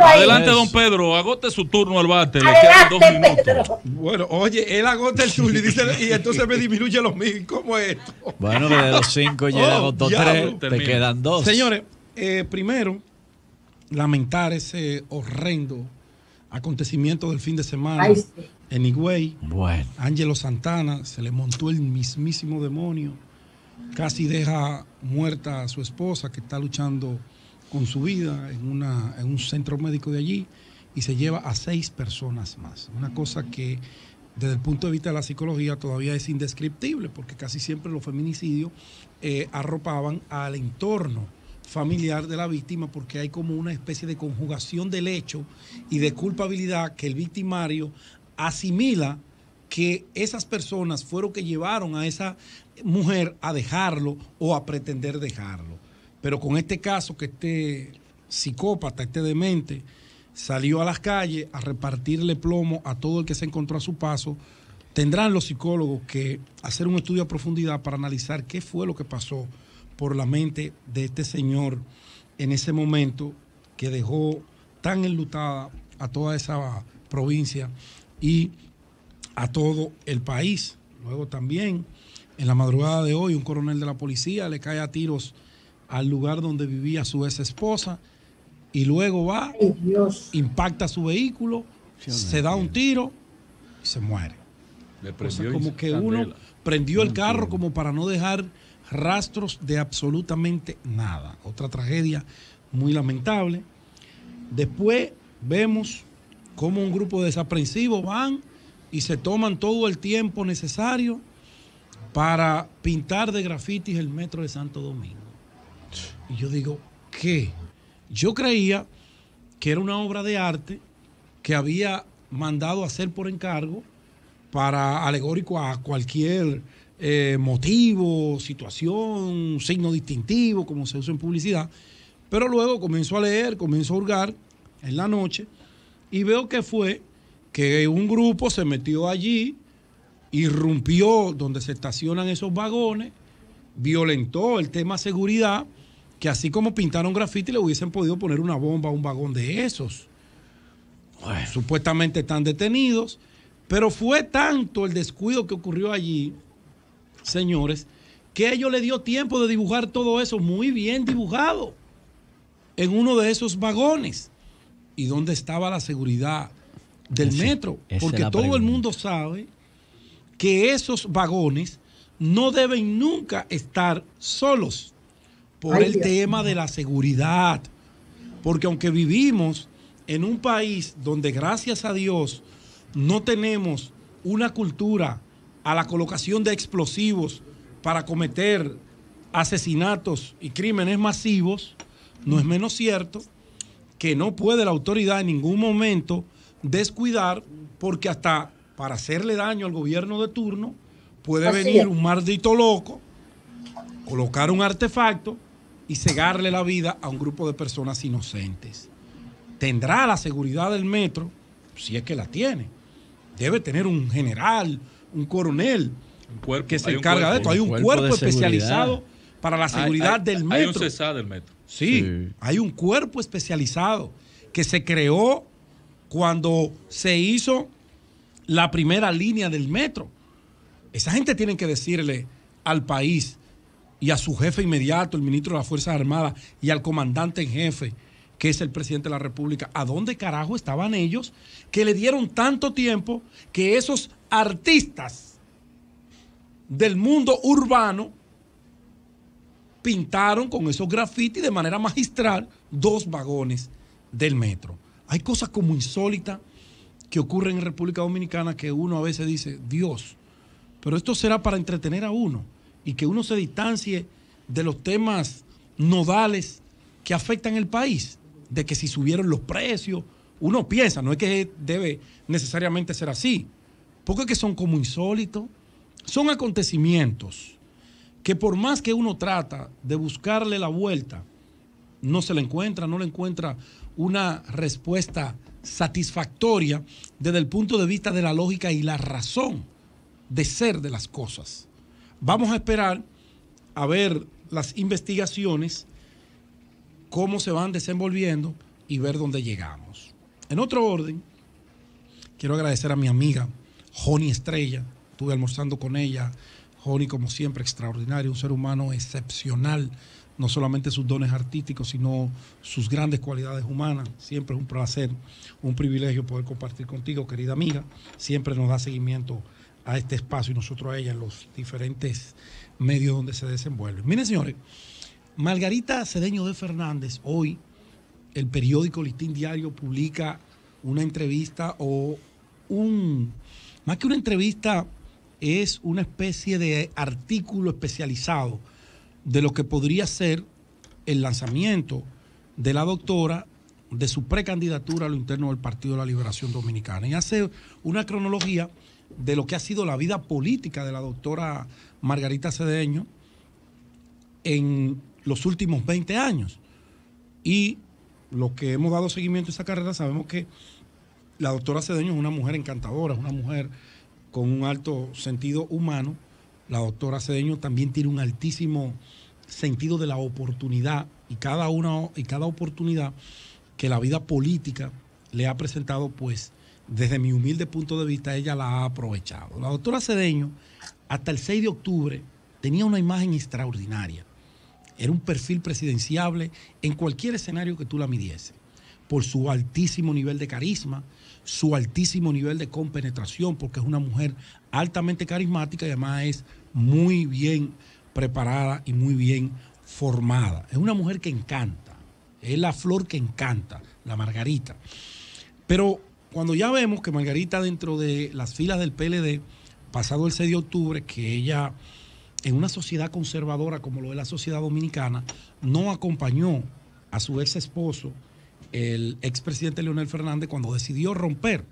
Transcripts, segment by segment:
Adelante, don Pedro. Agote su turno al bate. Le quedan dos minutos. Bueno, oye, él agota el turno y dice, y entonces me disminuye los mil. ¿Cómo es esto? Bueno, de los cinco ya oh, le agotó tres. Te quedan dos. Señores, eh, primero, lamentar ese horrendo acontecimiento del fin de semana. En Higüey, bueno. Ángelo Santana se le montó el mismísimo demonio. Casi deja muerta a su esposa que está luchando con su vida en, un centro médico de allí y se lleva a seis personas más. Una cosa que desde el punto de vista de la psicología todavía es indescriptible, porque casi siempre los feminicidios eh, arropaban al entorno familiar de la víctima porque hay como una especie de conjugación del hecho y de culpabilidad que el victimario asimila que esas personas fueron que llevaron a esa mujer a dejarlo o a pretender dejarlo. Pero con este caso que este psicópata, este demente, salió a las calles a repartirle plomo a todo el que se encontró a su paso, tendrán los psicólogos que hacer un estudio a profundidad para analizar qué fue lo que pasó por la mente de este señor en ese momento que dejó tan enlutada a toda esa provincia y a todo el país. Luego también, en la madrugada de hoy, un coronel de la policía le cae a tiros al lugar donde vivía su ex esposa y luego va, impacta su vehículo, se da un tiro y se muere. Le como que uno prendió el carro como para no dejar rastros de absolutamente nada. Otra tragedia muy lamentable. Después vemos cómo un grupo de desaprensivos van y se toman todo el tiempo necesario para pintar de grafitis el metro de Santo Domingo. Y yo digo, ¿qué? Yo creía que era una obra de arte que había mandado hacer por encargo para alegórico a cualquier eh, motivo, situación, signo distintivo, como se usa en publicidad. Pero luego comienzo a leer, comienzo a hurgar en la noche y veo que fue que un grupo se metió allí, irrumpió donde se estacionan esos vagones, violentó el tema seguridad que así como pintaron grafiti le hubiesen podido poner una bomba a un vagón de esos. supuestamente están detenidos, pero fue tanto el descuido que ocurrió allí, señores, que ellos le dio tiempo de dibujar todo eso muy bien dibujado en uno de esos vagones. ¿Y dónde estaba la seguridad del metro? Porque todo el mundo sabe que esos vagones no deben nunca estar solos por el tema de la seguridad. Porque aunque vivimos en un país donde gracias a Dios no tenemos una cultura a la colocación de explosivos para cometer asesinatos y crímenes masivos, no es menos cierto que no puede la autoridad en ningún momento descuidar, porque hasta para hacerle daño al gobierno de turno puede venir un maldito loco, colocar un artefacto y cegarle la vida a un grupo de personas inocentes. Tendrá la seguridad del metro, si es que la tiene. Debe tener un general, un coronel, que se encarga de esto. Hay un cuerpo, especializado para la seguridad del metro. Hay un del metro. sí, hay un cuerpo especializado que se creó cuando se hizo la primera línea del metro. Esa gente tiene que decirle al país y a su jefe inmediato, el ministro de las Fuerzas Armadas, y al comandante en jefe, que es el presidente de la República. ¿A dónde carajo estaban ellos que le dieron tanto tiempo que esos artistas del mundo urbano pintaron con esos grafitis de manera magistral dos vagones del metro? Hay cosas como insólitas que ocurren en República Dominicana que uno a veces dice, Dios, pero esto será para entretener a uno y que uno se distancie de los temas nodales que afectan el país, de que si subieron los precios, uno piensa, no es que debe necesariamente ser así, porque que son como insólitos, son acontecimientos que por más que uno trata de buscarle la vuelta, no se le encuentra, no le encuentra una respuesta satisfactoria desde el punto de vista de la lógica y la razón de ser de las cosas. Vamos a esperar a ver las investigaciones, cómo se van desenvolviendo y ver dónde llegamos. En otro orden, quiero agradecer a mi amiga Joni Estrella. Estuve almorzando con ella. Joni, como siempre, extraordinario, un ser humano excepcional. No solamente sus dones artísticos, sino sus grandes cualidades humanas. Siempre es un placer, un privilegio poder compartir contigo, querida amiga. Siempre nos da seguimiento a este espacio y nosotros a ella en los diferentes medios donde se desenvuelve. Miren, señores, Margarita Cedeño de Fernández, hoy el periódico Listín Diario publica una entrevista o un, más que una entrevista, es una especie de artículo especializado de lo que podría ser el lanzamiento de la doctora de su precandidatura a lo interno del Partido de la Liberación Dominicana. Y hace una cronología de lo que ha sido la vida política de la doctora Margarita Cedeño en los últimos 20 años. Y los que hemos dado seguimiento a esa carrera sabemos que la doctora Cedeño es una mujer encantadora, es una mujer con un alto sentido humano. La doctora Cedeño también tiene un altísimo sentido de la oportunidad y cada, y cada oportunidad que la vida política le ha presentado, pues desde mi humilde punto de vista, ella la ha aprovechado. La doctora Cedeño, hasta el 6 de octubre, tenía una imagen extraordinaria. Era un perfil presidenciable en cualquier escenario que tú la midiese, por su altísimo nivel de carisma, su altísimo nivel de compenetración, porque es una mujer altamente carismática y además es muy bien preparada y muy bien formada. Es una mujer que encanta, es la flor que encanta, la margarita. Pero cuando ya vemos que Margarita dentro de las filas del PLD, pasado el 6 de octubre, que ella en una sociedad conservadora como lo es la sociedad dominicana, no acompañó a su ex esposo, el expresidente Leonel Fernández, cuando decidió romper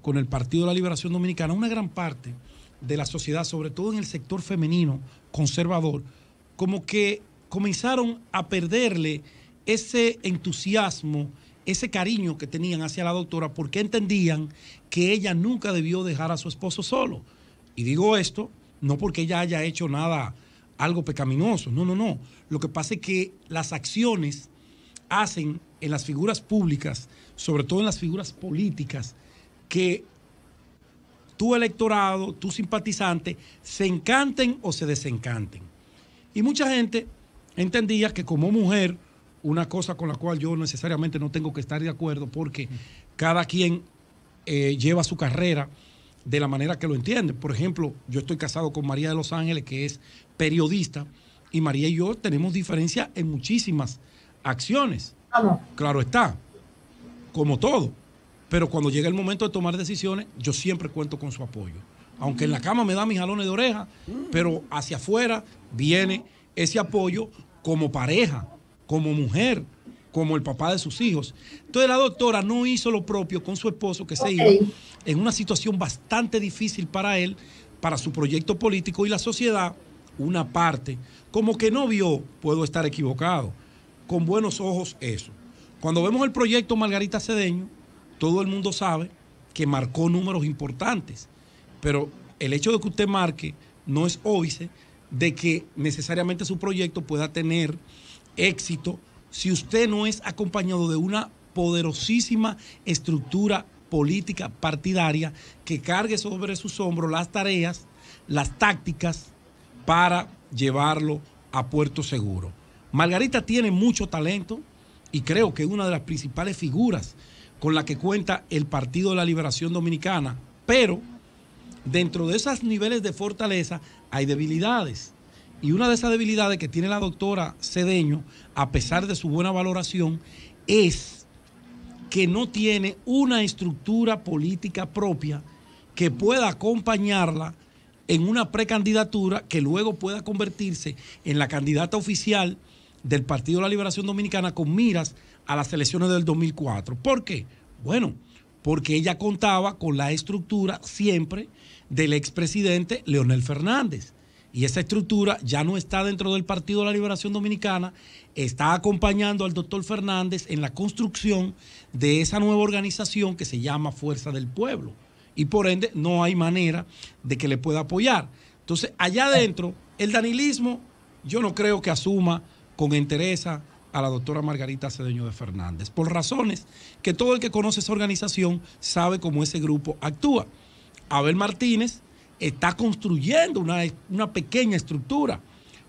con el Partido de la Liberación Dominicana, una gran parte de la sociedad, sobre todo en el sector femenino conservador, como que comenzaron a perderle ese entusiasmo, ese cariño que tenían hacia la doctora porque entendían que ella nunca debió dejar a su esposo solo. Y digo esto no porque ella haya hecho nada, algo pecaminoso, no, no, no. Lo que pasa es que las acciones hacen en las figuras públicas, sobre todo en las figuras políticas, que tu electorado, tu simpatizante, se encanten o se desencanten. Y mucha gente entendía que como mujer una cosa con la cual yo necesariamente no tengo que estar de acuerdo porque cada quien eh, lleva su carrera de la manera que lo entiende. Por ejemplo, yo estoy casado con María de Los Ángeles, que es periodista, y María y yo tenemos diferencia en muchísimas acciones. Claro está, como todo. Pero cuando llega el momento de tomar decisiones, yo siempre cuento con su apoyo. Aunque en la cama me da mis jalones de oreja, pero hacia afuera viene ese apoyo como pareja como mujer, como el papá de sus hijos. Entonces la doctora no hizo lo propio con su esposo que se hizo iba en una situación bastante difícil para él, para su proyecto político y la sociedad, una parte, como que no vio, puedo estar equivocado, con buenos ojos eso. Cuando vemos el proyecto Margarita Cedeño, todo el mundo sabe que marcó números importantes, pero el hecho de que usted marque no es óbice de que necesariamente su proyecto pueda tener éxito si usted no es acompañado de una poderosísima estructura política partidaria que cargue sobre sus hombros las tareas, las tácticas para llevarlo a puerto seguro. Margarita tiene mucho talento y creo que es una de las principales figuras con la que cuenta el Partido de la Liberación Dominicana, pero dentro de esos niveles de fortaleza hay debilidades. Y una de esas debilidades que tiene la doctora Cedeño, a pesar de su buena valoración, es que no tiene una estructura política propia que pueda acompañarla en una precandidatura que luego pueda convertirse en la candidata oficial del Partido de la Liberación Dominicana con miras a las elecciones del 2004. ¿Por qué? Bueno, porque ella contaba con la estructura siempre del expresidente Leonel Fernández. Y esa estructura ya no está dentro del Partido de la Liberación Dominicana, está acompañando al doctor Fernández en la construcción de esa nueva organización que se llama Fuerza del Pueblo. Y por ende no hay manera de que le pueda apoyar. Entonces, allá adentro, el danilismo yo no creo que asuma con entereza a la doctora Margarita Cedeño de Fernández, por razones que todo el que conoce esa organización sabe cómo ese grupo actúa. Abel Martínez está construyendo una, pequeña estructura,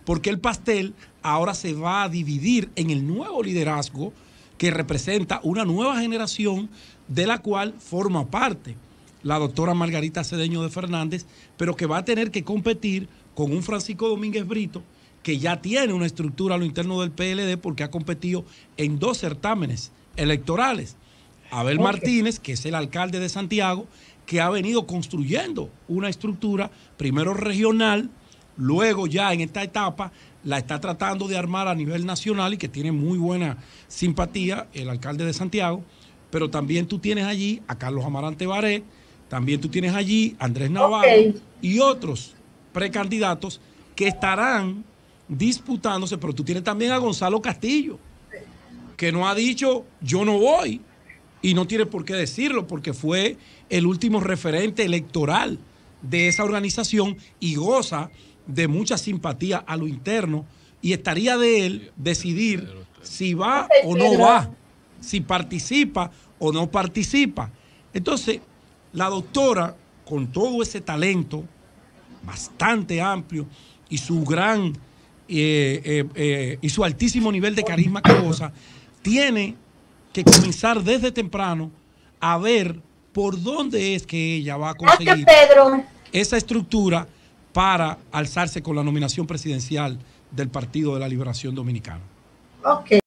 porque el pastel ahora se va a dividir en el nuevo liderazgo que representa una nueva generación de la cual forma parte la doctora Margarita Cedeño de Fernández, pero que va a tener que competir con un Francisco Domínguez Brito, que ya tiene una estructura a lo interno del PLD porque ha competido en dos certámenes electorales. Abel Martínez, que es el alcalde de Santiago, que ha venido construyendo una estructura, primero regional, luego ya en esta etapa la está tratando de armar a nivel nacional y que tiene muy buena simpatía el alcalde de Santiago, pero también tú tienes allí a Carlos Amarante Baré, también tú tienes allí a Andrés Navarro y otros precandidatos que estarán disputándose, pero tú tienes también a Gonzalo Castillo, que no ha dicho yo no voy, y no tiene por qué decirlo porque fue el último referente electoral de esa organización y goza de mucha simpatía a lo interno y estaría de él decidir si va o no va, si participa o no participa. Entonces, la doctora, con todo ese talento bastante amplio y su gran eh, eh, eh, y su altísimo nivel de carisma que goza, tiene que comenzar desde temprano a ver por dónde es que ella va a conseguir esa estructura para alzarse con la nominación presidencial del Partido de la Liberación Dominicana. Okay.